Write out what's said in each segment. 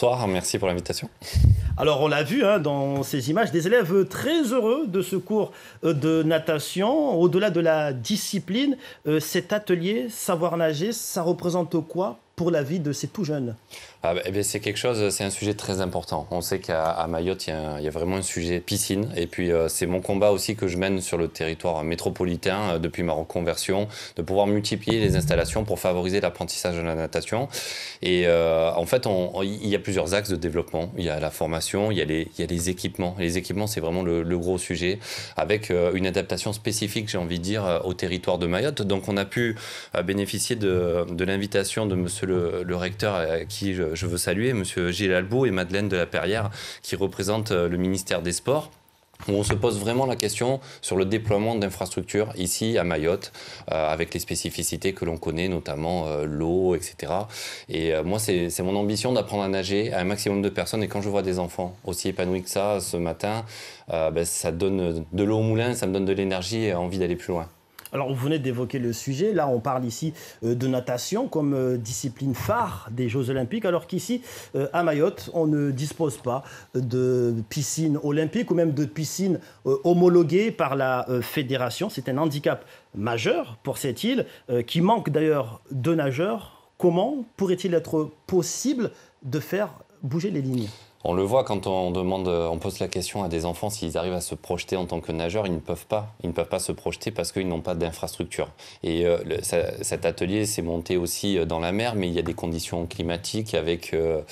Bonsoir, merci pour l'invitation. Alors on l'a vu hein, dans ces images, des élèves très heureux de ce cours euh, de natation. Au-delà de la discipline, euh, cet atelier savoir nager, ça représente quoi pour la vie de ces tout jeunes ah bah, eh C'est quelque chose, c'est un sujet très important. On sait qu'à Mayotte, il y, a vraiment un sujet piscine. Et puis, euh, c'est mon combat aussi que je mène sur le territoire métropolitain euh, depuis ma reconversion, de pouvoir multiplier les installations pour favoriser l'apprentissage de la natation. Et euh, en fait, il y a plusieurs axes de développement. Il y a la formation, il y a les, équipements. Les équipements, c'est vraiment le, gros sujet, avec une adaptation spécifique, j'ai envie de dire, au territoire de Mayotte. Donc, on a pu bénéficier de, de l'invitation de monsieur le, recteur à qui je, veux saluer, Monsieur Gilles Albo et Madeleine de la Perrière, qui représentent euh, le ministère des Sports où on se pose vraiment la question sur le déploiement d'infrastructures ici à Mayotte, euh, avec les spécificités que l'on connaît, notamment euh, l'eau, etc. Et moi, c'est mon ambition d'apprendre à nager à un maximum de personnes. Et quand je vois des enfants aussi épanouis que ça ce matin, ben, ça donne de l'eau au moulin, ça me donne de l'énergie et envie d'aller plus loin. Alors, vous venez d'évoquer le sujet. Là, on parle ici euh, de natation comme euh, discipline phare des Jeux Olympiques, alors qu'ici, euh, à Mayotte, on ne dispose pas de piscine olympique ou même de piscine homologuée par la fédération. C'est un handicap majeur pour cette île qui manque d'ailleurs de nageurs. Comment pourrait-il être possible de faire bouger les lignes on le voit quand on demande, on pose la question à des enfants s'ils arrivent à se projeter en tant que nageurs, ils ne peuvent pas. Ils ne peuvent pas se projeter parce qu'ils n'ont pas d'infrastructure. Et euh, cet atelier s'est monté aussi euh, dans la mer, mais il y a des conditions climatiques avec. Euh,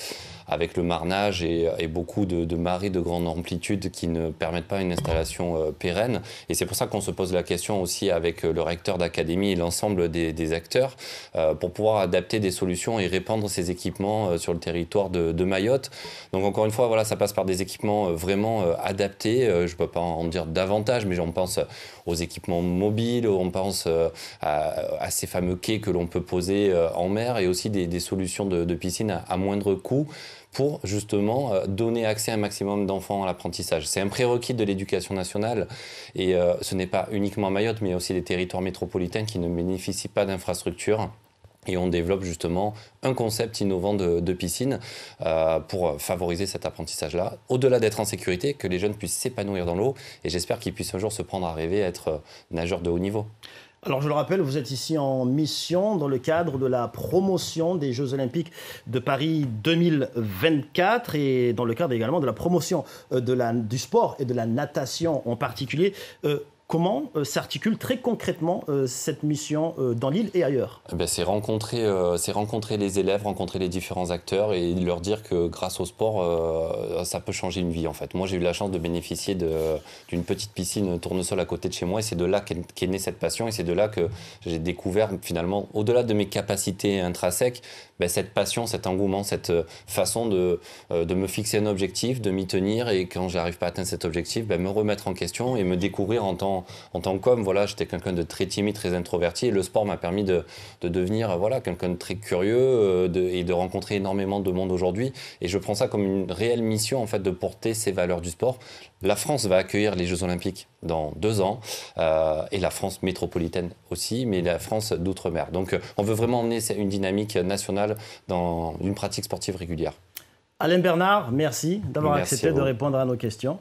avec le marnage et, beaucoup de, marées de grande amplitude qui ne permettent pas une installation euh, pérenne. Et c'est pour ça qu'on se pose la question aussi avec euh, le recteur d'académie et l'ensemble des, acteurs euh, pour pouvoir adapter des solutions et répandre ces équipements sur le territoire de, Mayotte. Donc encore une fois, voilà, ça passe par des équipements vraiment adaptés. Je ne peux pas en dire davantage, mais on pense aux équipements mobiles, on pense à, ces fameux quais que l'on peut poser en mer et aussi des, solutions de, piscine à moindre coût pour justement euh, donner accès à un maximum d'enfants à l'apprentissage. C'est un prérequis de l'éducation nationale et euh, ce n'est pas uniquement Mayotte, mais aussi les territoires métropolitains qui ne bénéficient pas d'infrastructures. Et on développe justement un concept innovant de, piscine euh, pour favoriser cet apprentissage-là, au-delà d'être en sécurité, que les jeunes puissent s'épanouir dans l'eau. Et j'espère qu'ils puissent un jour se prendre à rêver à être nageurs de haut niveau. Alors je le rappelle, vous êtes ici en mission dans le cadre de la promotion des Jeux olympiques de Paris 2024 et dans le cadre également de la promotion euh, du sport et de la natation en particulier. Euh, Comment euh, s'articule très concrètement euh, cette mission euh, dans l'île et ailleurs eh ben, C'est rencontrer, rencontrer, les élèves, rencontrer les différents acteurs et leur dire que grâce au sport, ça peut changer une vie en fait. Moi j'ai eu la chance de bénéficier d'une petite piscine tournesol à côté de chez moi et c'est de là qu'est née cette passion et c'est de là que j'ai découvert finalement, au-delà de mes capacités intrinsèques, ben, cette passion, cet engouement, cette façon de, de me fixer un objectif, de m'y tenir et quand j'arrive pas à atteindre cet objectif, ben, me remettre en question et me découvrir en tant en, tant qu'homme, voilà, j'étais quelqu'un de très timide, très introverti. Et le sport m'a permis de, devenir voilà, quelqu'un de très curieux euh, et de rencontrer énormément de monde aujourd'hui. Et je prends ça comme une réelle mission en fait, de porter ces valeurs du sport. La France va accueillir les Jeux Olympiques dans deux ans, euh, et la France métropolitaine aussi, mais la France d'outre-mer. Donc euh, on veut vraiment emmener une dynamique nationale dans une pratique sportive régulière. Alain Bernard, merci d'avoir accepté de répondre à nos questions.